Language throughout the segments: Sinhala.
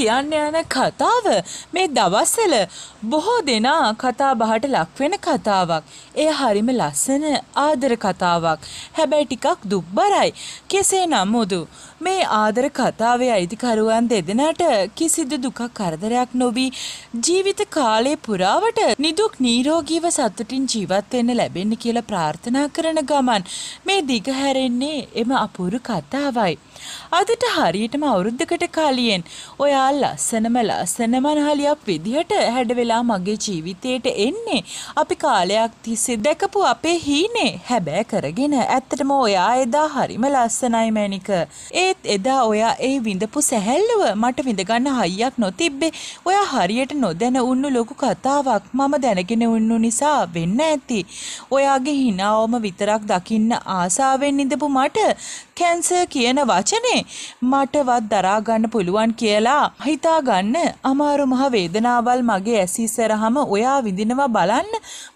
කියන්න යන කතාව මේ දවස්වල බොහෝ දෙනා කතා බහට ලක්වෙන කතාවක්. එය හරිම ලස්සන ආදර කතාවක්. හැබැයි ටිකක් දුක්බරයි. කෙසේ නමුදු මේ ආදර කතාවේ අයිතිකරුවන් දෙදෙනාට කිසිදු දුකක් කරදරයක් නොවී ජීවිත කාලය පුරාවට නිදුක් නිරෝගීව සතුටින් ජීවත් වෙන්න ලැබෙන්න කියලා ප්‍රාර්ථනා කරන ගමන් මේ දිගහැරෙන්නේ එම අපූරු කතාවයි. අදට හරියටම අවුරුද්දකට කලියෙන් ඔයා ලස්සනවල් ලස්සනම ලස්සන මනහලියක් විදිහට හැඩ වෙලා මගේ ජීවිතයට එන්නේ. අපි කාලයක් තිස්සේ දැකපු අපේ හීනේ හැබෑ කරගෙන ඇත්තටම ඔයා එදා හරිම ලස්සනයි මැනික. ඒත් එදා ඔයා ඒ විඳපු සැහැල්ලුව මට විඳගන්න හයියක් නොතිබ්බේ. ඔයා හරියට නොදැන උන්නු ලොකු කතාවක් මම දැනගෙන උන්නු නිසා වෙන්න ඇති. ඔයාගේ හිනාවම විතරක් දකින්න ආසාවෙන් ඉඳපු මට කැන්සර් කියන වචනේ මටවත් දරා ගන්න පුළුවන් කියලා හිතා ගන්න අමාරු මහ වේදනාවල් මගේ ඇස් ඉස්සරහම ඔයා විඳිනවා බලන්න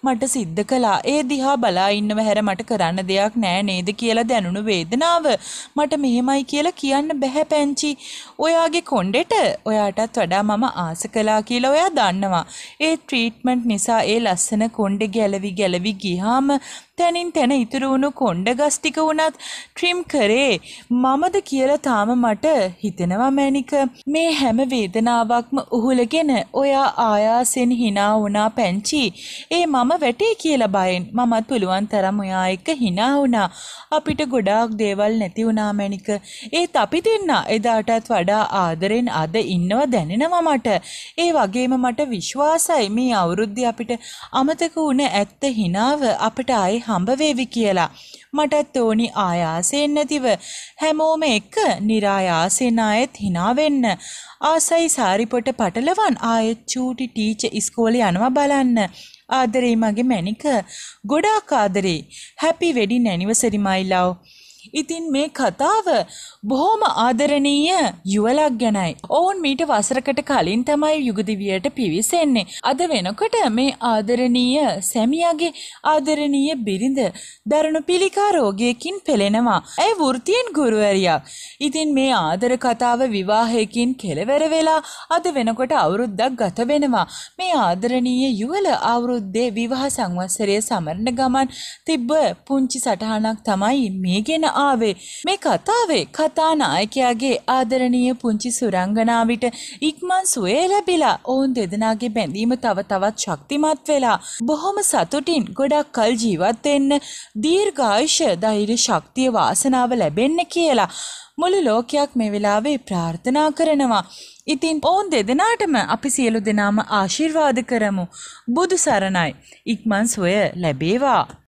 මට සිද්ධ කළා. ඒ දිහා බලා ඉන්නව හැර මට කරන්න දෙයක් නෑ නේද කියලා දැනුණු වේදනාව මට මෙහෙමයි කියලා කියන්න බෑ පැංචි. ඔයාගේ කොණ්ඩෙට ඔයාටත් වඩා මම ආස කළා කියලා ඔයා දන්නවා. ඒ ට්‍රීට්මන්ට් නිසා ඒ ලස්සන කොණ්ඩෙ ගැලවි ගැලවි ගියාම තැනින් තැන ඉතුරු වුණු කොණ්ඩ ගස් ටික වුණත් ට්‍රිම් කරේ කරේ මමද කියලා තාම මට හිතෙනවා මැනික. මේ හැම වේදනාවක්ම උහුලගෙන ඔයා ආයාසෙන් hina වුණා පැංචි. ඒ මම වැටේ කියලා බයෙන් මමත් පුළුවන් තරම් ඔයා එක්ක hina වුණා. අපිට ගොඩාක් දේවල් නැති වුණා මැනික. ඒත් අපි දෙන්න එදාටත් වඩා ආදරෙන් අද ඉන්නව දැනෙනවා මට. ඒ වගේම මට විශ්වාසයි මේ අවුරුද්දේ අපිට අමතක වුණ ඇත්ත hinaව අපිට ආයේ හම්බ වේවි කියලා. මටත් ඕනි ආයාසයෙන් නැතිව හැමෝම එක්ක નિરાයාසෙන් ආයෙත් hina වෙන්න ආසයි සාරිපොට පටලවන් ආයෙත් චූටි ටීචර් ඉස්කෝලේ යනවා බලන්න ආදරේ මගේ මැනික ගොඩාක් ආදරේ happy wedding anniversary my love ඉතින් මේ කතාව බොහොම ආදරණීය යුවලක් ගැනයි. ඔවුන් මීට වසරකට කලින් තමයි යුගදිවියට පිවිසෙන්නේ. අද වෙනකොට මේ ආදරණීය සැමියාගේ ආදරණීය බිරිඳ දරුණු පිළිකා රෝගයකින් පෙළෙනවා. ඇය වෘත්තියෙන් ගුරුවරියක්. ඉතින් මේ ආදර කතාව විවාහයකින් කෙලවර වෙලා අද වෙනකොට අවුරුද්දක් ගත වෙනවා. මේ ආදරණීය යුවල අවුරුද්දේ විවාහ සංවත්සරයේ සමරන ගමන් තිබ්බ පුංචි සටහනක් තමයි මේ ගැන ආවේ. මේ කතාවේ කතානායකයාගේ ආදරණීය පුංචි සුරංගනාවිට ඉක්මන් සුවේ ලැබිලා ඔවුන් දෙදෙනාගේ බැඳීම තව තවත් ශක්තිමත් වෙලා බොහොම සතුටින් ගොඩක් කල් ජීවත් වෙන්න දීර්ඝායුෂ ධෛර්ය ශක්තිය වාසනාව ලැබෙන්න කියලා මුළු ලෝකයක් මේ වෙලාවේ ප්‍රාර්ථනා කරනවා. ඉතින් ඔවුන් දෙදෙනාටම අපි සියලු දෙනාම ආශිර්වාද කරමු. බුදු සරණයි. ඉක්මන් සොය ලැබේවා.